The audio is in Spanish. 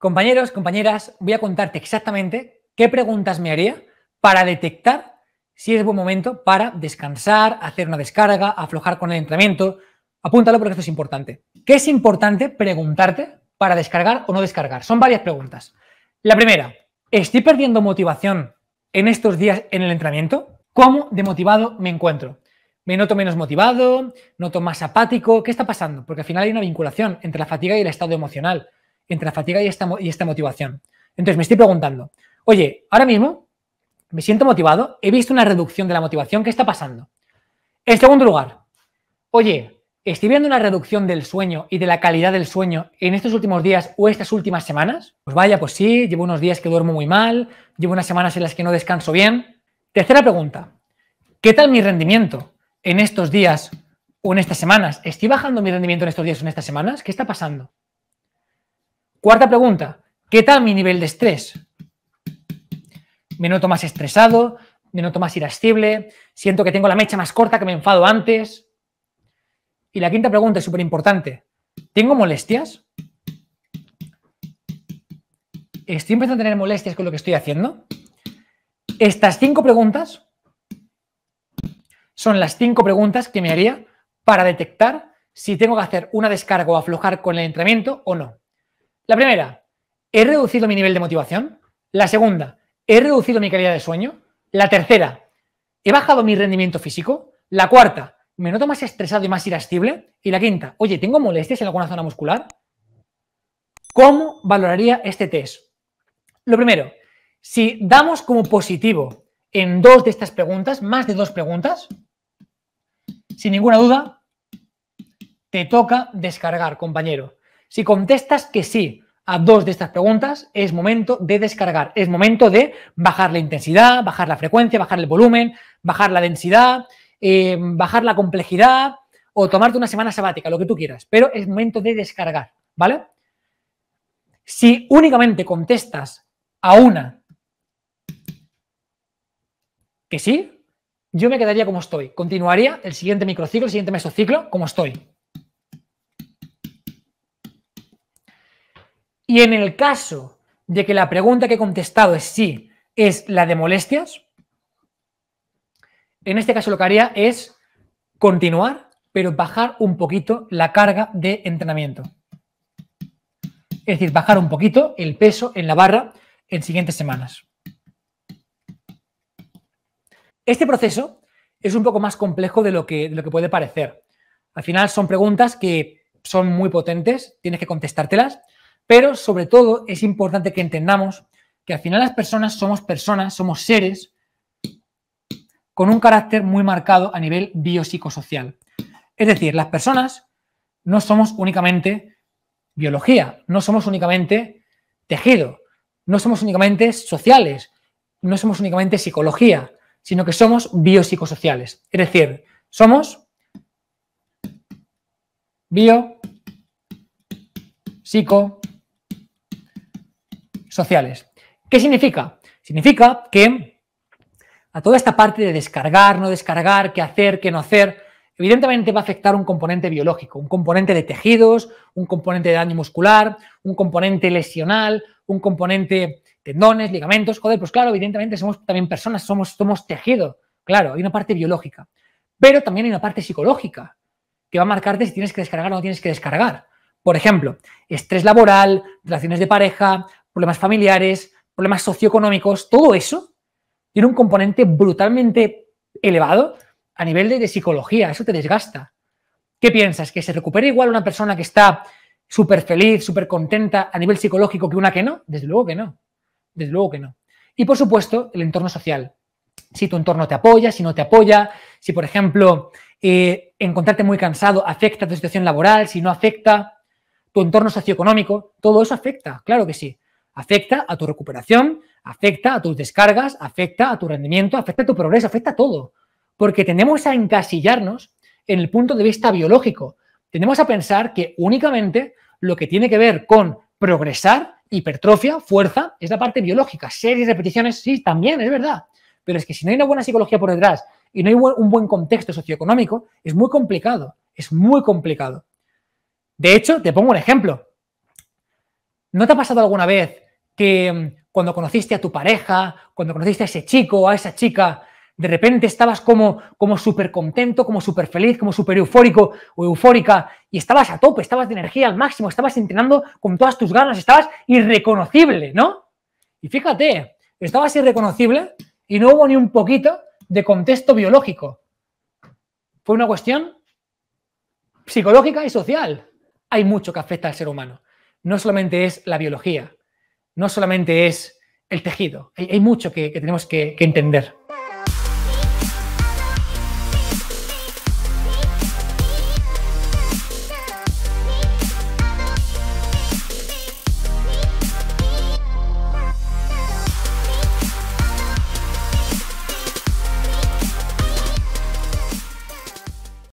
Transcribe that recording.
Compañeros, compañeras, voy a contarte exactamente qué preguntas me haría para detectar si es buen momento para descansar, hacer una descarga, aflojar con el entrenamiento. Apúntalo porque esto es importante. ¿Qué es importante preguntarte para descargar o no descargar? Son varias preguntas. La primera, ¿estoy perdiendo motivación en estos días en el entrenamiento? ¿Cómo de motivado me encuentro? ¿Me noto menos motivado? ¿Noto más apático? ¿Qué está pasando? Porque al final hay una vinculación entre la fatiga y el estado emocional entre la fatiga y esta, motivación. Entonces me estoy preguntando, oye, ahora mismo me siento motivado, he visto una reducción de la motivación, ¿qué está pasando? En segundo lugar, oye, estoy viendo una reducción del sueño y de la calidad del sueño en estos últimos días o estas últimas semanas. Pues vaya, pues sí, llevo unos días que duermo muy mal, llevo unas semanas en las que no descanso bien. Tercera pregunta, ¿qué tal mi rendimiento en estos días o en estas semanas? ¿Estoy bajando mi rendimiento en estos días o en estas semanas? ¿Qué está pasando? Cuarta pregunta, ¿qué tal mi nivel de estrés? Me noto más estresado, me noto más irascible, siento que tengo la mecha más corta, que me enfado antes. Y la quinta pregunta es súper importante. ¿Tengo molestias? ¿Estoy empezando a tener molestias con lo que estoy haciendo? Estas cinco preguntas son las cinco preguntas que me haría para detectar si tengo que hacer una descarga o aflojar con el entrenamiento o no. La primera, ¿he reducido mi nivel de motivación? La segunda, ¿he reducido mi calidad de sueño? La tercera, ¿he bajado mi rendimiento físico? La cuarta, ¿me noto más estresado y más irascible? Y la quinta, oye, ¿tengo molestias en alguna zona muscular? ¿Cómo valoraría este test? Lo primero, si damos como positivo en dos de estas preguntas, más de dos preguntas, sin ninguna duda, te toca descargar, compañero. Si contestas que sí a dos de estas preguntas, es momento de descargar, es momento de bajar la intensidad, bajar la frecuencia, bajar el volumen, bajar la densidad, eh, bajar la complejidad o tomarte una semana sabática, lo que tú quieras, pero es momento de descargar, ¿vale? Si únicamente contestas a una que sí, yo me quedaría como estoy, continuaría el siguiente microciclo, el siguiente mesociclo como estoy, Y en el caso de que la pregunta que he contestado es sí, es la de molestias, en este caso lo que haría es continuar, pero bajar un poquito la carga de entrenamiento. Es decir, bajar un poquito el peso en la barra en siguientes semanas. Este proceso es un poco más complejo de lo que, puede parecer. Al final son preguntas que son muy potentes, tienes que contestártelas pero sobre todo es importante que entendamos que al final las personas somos personas, somos seres con un carácter muy marcado a nivel biopsicosocial. Es decir, las personas no somos únicamente biología, no somos únicamente tejido, no somos únicamente sociales, no somos únicamente psicología, sino que somos biopsicosociales. Es decir, somos bio, psico, sociales. ¿Qué significa? Significa que a toda esta parte de descargar, no descargar, qué hacer, qué no hacer, evidentemente va a afectar un componente biológico, un componente de tejidos, un componente de daño muscular, un componente lesional, un componente tendones, ligamentos, joder, pues claro, evidentemente somos también personas, somos, somos tejido, claro, hay una parte biológica, pero también hay una parte psicológica que va a marcarte si tienes que descargar o no tienes que descargar. Por ejemplo, estrés laboral, relaciones de pareja, problemas familiares, problemas socioeconómicos, todo eso tiene un componente brutalmente elevado a nivel de, psicología, eso te desgasta. ¿Qué piensas? ¿Que se recupere igual una persona que está súper feliz, súper contenta a nivel psicológico que una que no? Desde luego que no. Desde luego que no. Y por supuesto, el entorno social. Si tu entorno te apoya, si no te apoya, si por ejemplo eh, encontrarte muy cansado afecta tu situación laboral, si no afecta tu entorno socioeconómico, todo eso afecta, claro que sí. Afecta a tu recuperación, afecta a tus descargas, afecta a tu rendimiento, afecta a tu progreso, afecta a todo. Porque tenemos a encasillarnos en el punto de vista biológico. tenemos a pensar que únicamente lo que tiene que ver con progresar, hipertrofia, fuerza, es la parte biológica. Series, repeticiones, sí, también, es verdad. Pero es que si no hay una buena psicología por detrás y no hay un buen contexto socioeconómico, es muy complicado. Es muy complicado. De hecho, te pongo un ejemplo. ¿No te ha pasado alguna vez que mm, cuando conociste a tu pareja, cuando conociste a ese chico o a esa chica, de repente estabas como, como súper contento, como súper feliz, como súper eufórico o eufórica, y estabas a tope, estabas de energía al máximo, estabas entrenando con todas tus ganas, estabas irreconocible, ¿no? Y fíjate, estabas irreconocible y no hubo ni un poquito de contexto biológico. Fue una cuestión psicológica y social. Hay mucho que afecta al ser humano. No solamente es la biología, no solamente es el tejido, hay, mucho que, tenemos que entender.